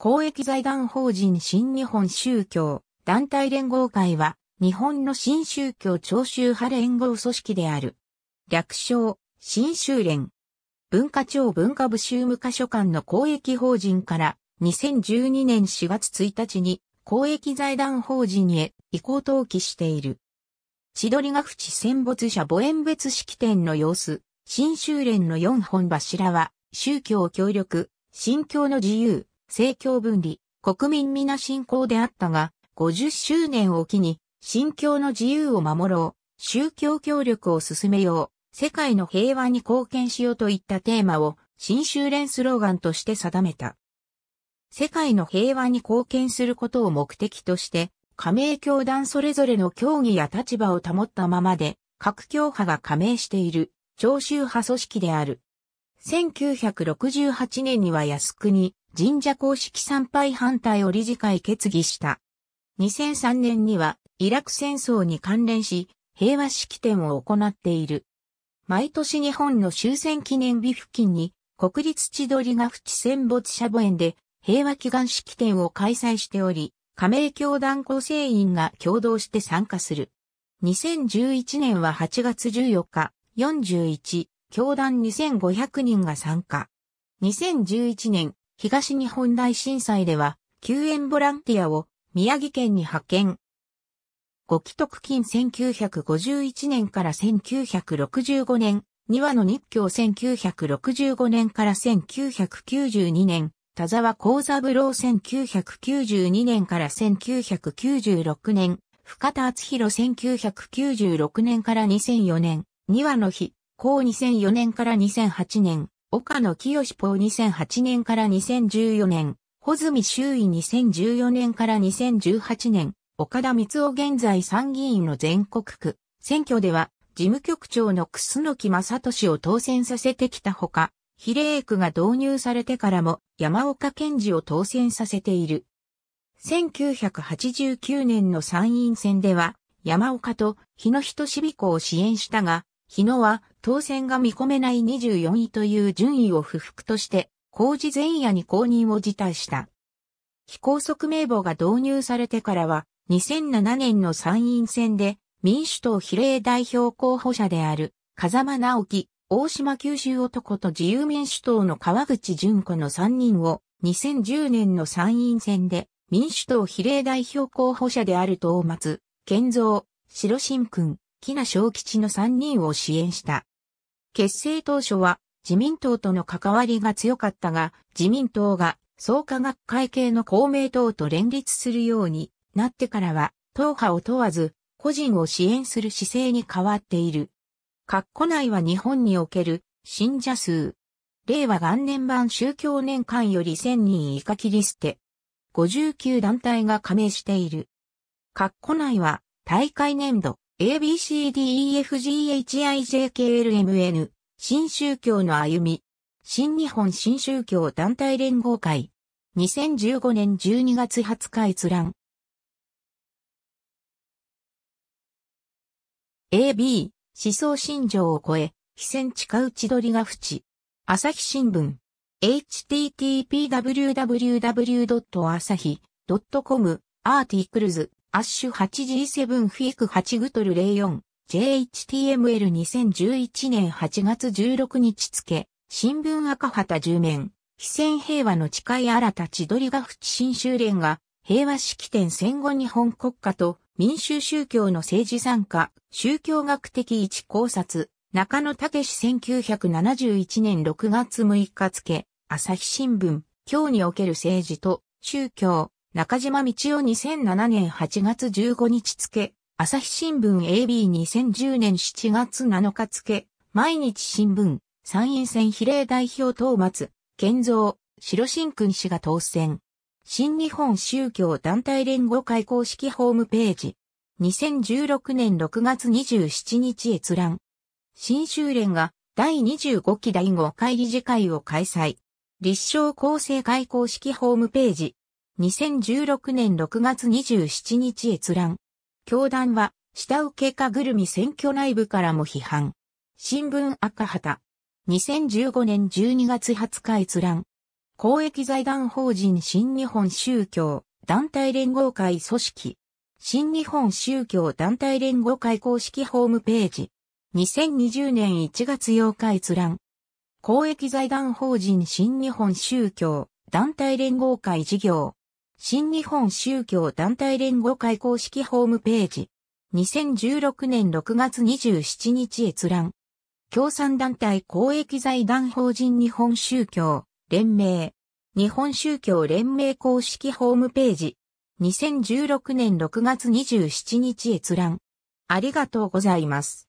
公益財団法人新日本宗教団体連合会は日本の新宗教徴収派連合組織である。略称、新宗連。文化庁文化部宗務課所管の公益法人から2012年4月1日に公益財団法人へ移行登記している。千鳥ヶ淵戦没者母園別式典の様子、新修連の4本柱は、宗教協力、信教の自由、政教分離、国民皆信仰であったが、50周年を機に、信教の自由を守ろう、宗教協力を進めよう、世界の平和に貢献しようといったテーマを、新修練スローガンとして定めた。世界の平和に貢献することを目的として、加盟教団それぞれの教義や立場を保ったままで、各教派が加盟している、長州派組織である。1968年には靖国、神社公式参拝反対を理事会決議した。2003年にはイラク戦争に関連し平和式典を行っている。毎年日本の終戦記念日付近に国立千鳥ヶ淵戦没者墓園で平和祈願式典を開催しており、加盟教団構成員が共同して参加する。2011年は8月14日、41、教団2500人が参加。2011年、東日本大震災では、救援ボランティアを宮城県に派遣。ご既得金1951年から1965年、2話の日教1965年から1992年、田沢幸三郎1992年から1996年、深田厚弘1996年から2004年、2話の日、高2004年から2008年、岡野清ポー2008年から2014年、穂積周囲2014年から2018年、岡田光夫現在参議院の全国区、選挙では事務局長の楠木正俊を当選させてきたほか、比例区が導入されてからも山岡健二を当選させている。1989年の参院選では山岡と日野人志美子を支援したが、日野は当選が見込めない24位という順位を不服として、工事前夜に公認を辞退した。非拘束名簿が導入されてからは、2007年の参院選で民主党比例代表候補者である、風間直樹、大島九州男と自由民主党の川口淳子の3人を、2010年の参院選で民主党比例代表候補者である東松、健造、白新君、木名正吉の3人を支援した。結成当初は自民党との関わりが強かったが、自民党が創価学会系の公明党と連立するようになってからは、党派を問わず、個人を支援する姿勢に変わっている。括弧内は日本における信者数。令和元年版宗教年間より1000人以下切り捨て。59団体が加盟している。括弧内は大会年度、ABCDEFGHIJKLMN、新宗教の歩み、新日本新宗教団体連合会、2015年12月20日閲覧。AB、思想信条を超え、非戦地打内取りが淵。朝日新聞。h t t p w w w a s a c o m アーティクルズ。アッシュ 8G7 フィーク8グトル 04JHTML2011 年8月16日付、新聞赤旗10面、非戦平和の誓い新た千鳥ヶ淵新修練が、平和式典戦後日本国家と民衆宗教の政治参加、宗教学的一考察、中野武史1971年6月6日付、朝日新聞、今日における政治と宗教、中島道夫2007年8月15日付、朝日新聞 AB2010 年7月7日付、毎日新聞、参院選比例代表討末。建造、白新君氏が当選。新日本宗教団体連合会公式ホームページ。2016年6月27日閲覧。新修連が第25期第5会理事会を開催。立証厚生会公式ホームページ。2016年6月27日閲覧。教団は、下請け家ぐるみ選挙内部からも批判。新聞赤旗。2015年12月20日閲覧。公益財団法人新日本宗教団体連合会組織。新日本宗教団体連合会公式ホームページ。2020年1月8日閲覧。公益財団法人新日本宗教団体連合会事業新日本宗教団体連合会公式ホームページ。2016年6月27日閲覧。共産団体公益財団法人日本宗教連盟。日本宗教連盟公式ホームページ。2016年6月27日閲覧。ありがとうございます。